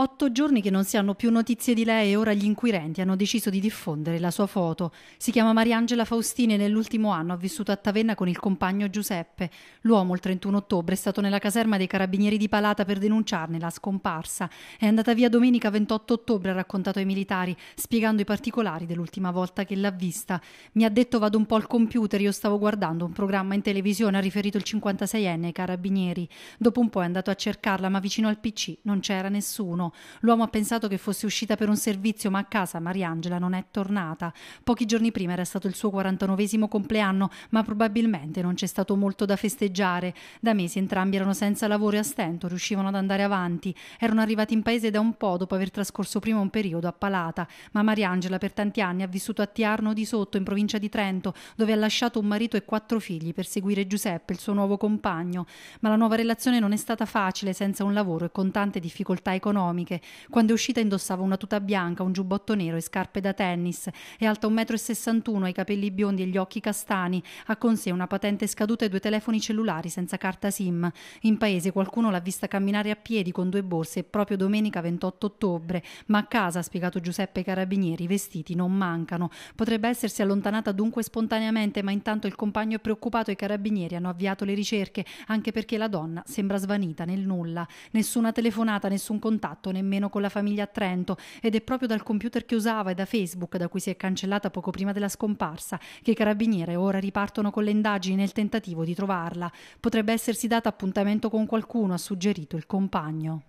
Otto giorni che non si hanno più notizie di lei e ora gli inquirenti hanno deciso di diffondere la sua foto. Si chiama Mariangela Faustini e nell'ultimo anno ha vissuto a Tavenna con il compagno Giuseppe. L'uomo il 31 ottobre è stato nella caserma dei carabinieri di Palata per denunciarne la scomparsa. È andata via domenica 28 ottobre, ha raccontato ai militari, spiegando i particolari dell'ultima volta che l'ha vista. Mi ha detto vado un po' al computer, io stavo guardando un programma in televisione, ha riferito il 56enne ai carabinieri. Dopo un po' è andato a cercarla, ma vicino al PC non c'era nessuno. L'uomo ha pensato che fosse uscita per un servizio, ma a casa Mariangela non è tornata. Pochi giorni prima era stato il suo 49 compleanno, ma probabilmente non c'è stato molto da festeggiare. Da mesi entrambi erano senza lavoro e a stento riuscivano ad andare avanti. Erano arrivati in paese da un po' dopo aver trascorso prima un periodo a Palata, ma Mariangela per tanti anni ha vissuto a Tiarno di Sotto, in provincia di Trento, dove ha lasciato un marito e quattro figli per seguire Giuseppe, il suo nuovo compagno. Ma la nuova relazione non è stata facile senza un lavoro e con tante difficoltà economiche ceramiche. Quando è uscita indossava una tuta bianca, un giubbotto nero e scarpe da tennis. È alta 1,61 m, ha i capelli biondi e gli occhi castani. Ha con sé una patente scaduta e due telefoni cellulari senza carta SIM. In paese qualcuno l'ha vista camminare a piedi con due borse proprio domenica 28 ottobre, ma a casa, ha spiegato Giuseppe Carabinieri, i vestiti non mancano. Potrebbe essersi allontanata dunque spontaneamente, ma intanto il compagno è preoccupato e i carabinieri hanno avviato le ricerche, anche perché la donna sembra svanita nel nulla. Nessuna telefonata, nessun contatto, parlato nemmeno con la famiglia a Trento ed è proprio dal computer che usava e da Facebook, da cui si è cancellata poco prima della scomparsa, che i carabinieri ora ripartono con le indagini nel tentativo di trovarla. Potrebbe essersi data appuntamento con qualcuno, ha suggerito il compagno.